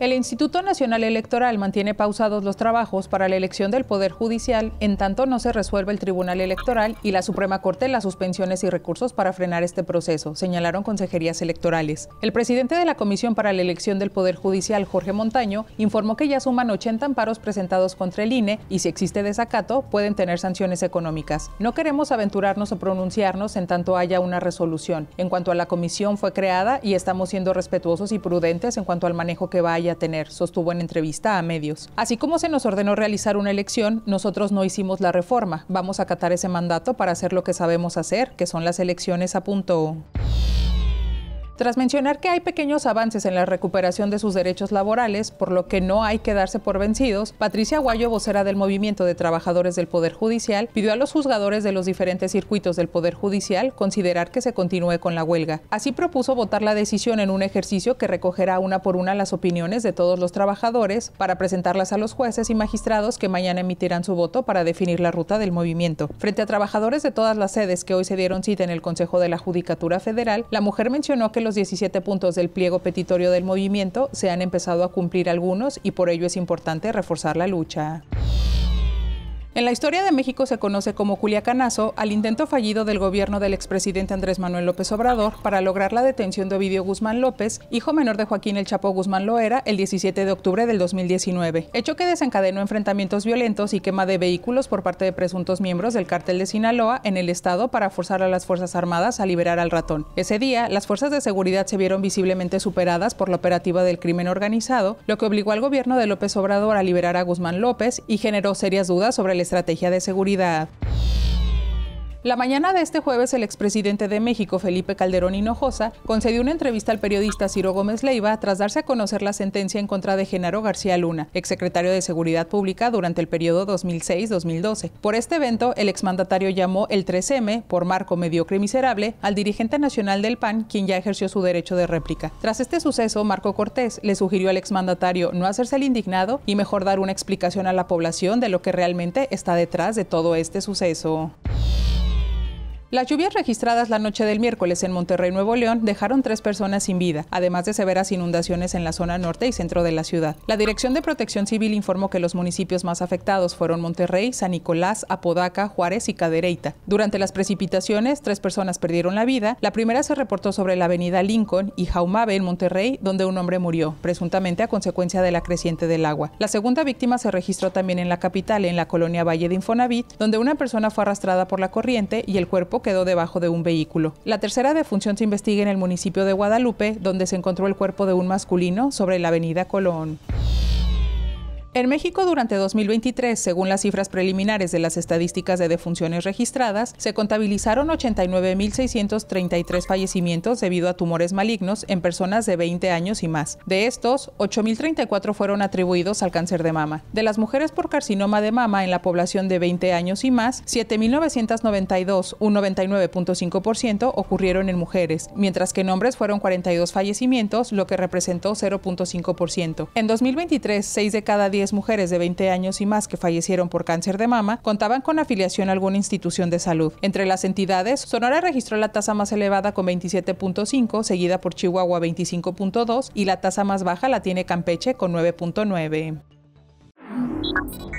El Instituto Nacional Electoral mantiene pausados los trabajos para la elección del Poder Judicial en tanto no se resuelve el Tribunal Electoral y la Suprema Corte las suspensiones y recursos para frenar este proceso, señalaron consejerías electorales. El presidente de la Comisión para la Elección del Poder Judicial, Jorge Montaño, informó que ya suman 80 amparos presentados contra el INE y si existe desacato pueden tener sanciones económicas. No queremos aventurarnos o pronunciarnos en tanto haya una resolución. En cuanto a la comisión fue creada y estamos siendo respetuosos y prudentes en cuanto al manejo que vaya tener, sostuvo en entrevista a medios. Así como se nos ordenó realizar una elección, nosotros no hicimos la reforma. Vamos a acatar ese mandato para hacer lo que sabemos hacer, que son las elecciones, a punto. Tras mencionar que hay pequeños avances en la recuperación de sus derechos laborales, por lo que no hay que darse por vencidos, Patricia Guayo, vocera del Movimiento de Trabajadores del Poder Judicial, pidió a los juzgadores de los diferentes circuitos del Poder Judicial considerar que se continúe con la huelga. Así propuso votar la decisión en un ejercicio que recogerá una por una las opiniones de todos los trabajadores para presentarlas a los jueces y magistrados que mañana emitirán su voto para definir la ruta del movimiento. Frente a trabajadores de todas las sedes que hoy se dieron cita en el Consejo de la Judicatura Federal, la mujer mencionó que los los 17 puntos del pliego petitorio del movimiento, se han empezado a cumplir algunos y por ello es importante reforzar la lucha. En la historia de México se conoce como Culiacanazo al intento fallido del gobierno del expresidente Andrés Manuel López Obrador para lograr la detención de Ovidio Guzmán López, hijo menor de Joaquín El Chapo Guzmán Loera, el 17 de octubre del 2019, hecho que desencadenó enfrentamientos violentos y quema de vehículos por parte de presuntos miembros del cártel de Sinaloa en el estado para forzar a las Fuerzas Armadas a liberar al ratón. Ese día, las fuerzas de seguridad se vieron visiblemente superadas por la operativa del crimen organizado, lo que obligó al gobierno de López Obrador a liberar a Guzmán López y generó serias dudas sobre el estrategia de seguridad la mañana de este jueves, el expresidente de México, Felipe Calderón Hinojosa, concedió una entrevista al periodista Ciro Gómez Leiva tras darse a conocer la sentencia en contra de Genaro García Luna, exsecretario de Seguridad Pública durante el periodo 2006-2012. Por este evento, el exmandatario llamó el 3M, por marco mediocre y miserable, al dirigente nacional del PAN, quien ya ejerció su derecho de réplica. Tras este suceso, Marco Cortés le sugirió al exmandatario no hacerse el indignado y mejor dar una explicación a la población de lo que realmente está detrás de todo este suceso. Las lluvias registradas la noche del miércoles en Monterrey, Nuevo León, dejaron tres personas sin vida, además de severas inundaciones en la zona norte y centro de la ciudad. La Dirección de Protección Civil informó que los municipios más afectados fueron Monterrey, San Nicolás, Apodaca, Juárez y Cadereyta. Durante las precipitaciones, tres personas perdieron la vida. La primera se reportó sobre la avenida Lincoln y Jaumabe, en Monterrey, donde un hombre murió, presuntamente a consecuencia de la creciente del agua. La segunda víctima se registró también en la capital, en la colonia Valle de Infonavit, donde una persona fue arrastrada por la corriente y el cuerpo quedó debajo de un vehículo. La tercera defunción se investiga en el municipio de Guadalupe, donde se encontró el cuerpo de un masculino sobre la avenida Colón. En México durante 2023, según las cifras preliminares de las estadísticas de defunciones registradas, se contabilizaron 89.633 fallecimientos debido a tumores malignos en personas de 20 años y más. De estos, 8.034 fueron atribuidos al cáncer de mama. De las mujeres por carcinoma de mama en la población de 20 años y más, 7.992, un 99.5%, ocurrieron en mujeres, mientras que en hombres fueron 42 fallecimientos, lo que representó 0.5%. En 2023, 6 de cada 10 mujeres de 20 años y más que fallecieron por cáncer de mama contaban con afiliación a alguna institución de salud. Entre las entidades, Sonora registró la tasa más elevada con 27.5, seguida por Chihuahua 25.2 y la tasa más baja la tiene Campeche con 9.9.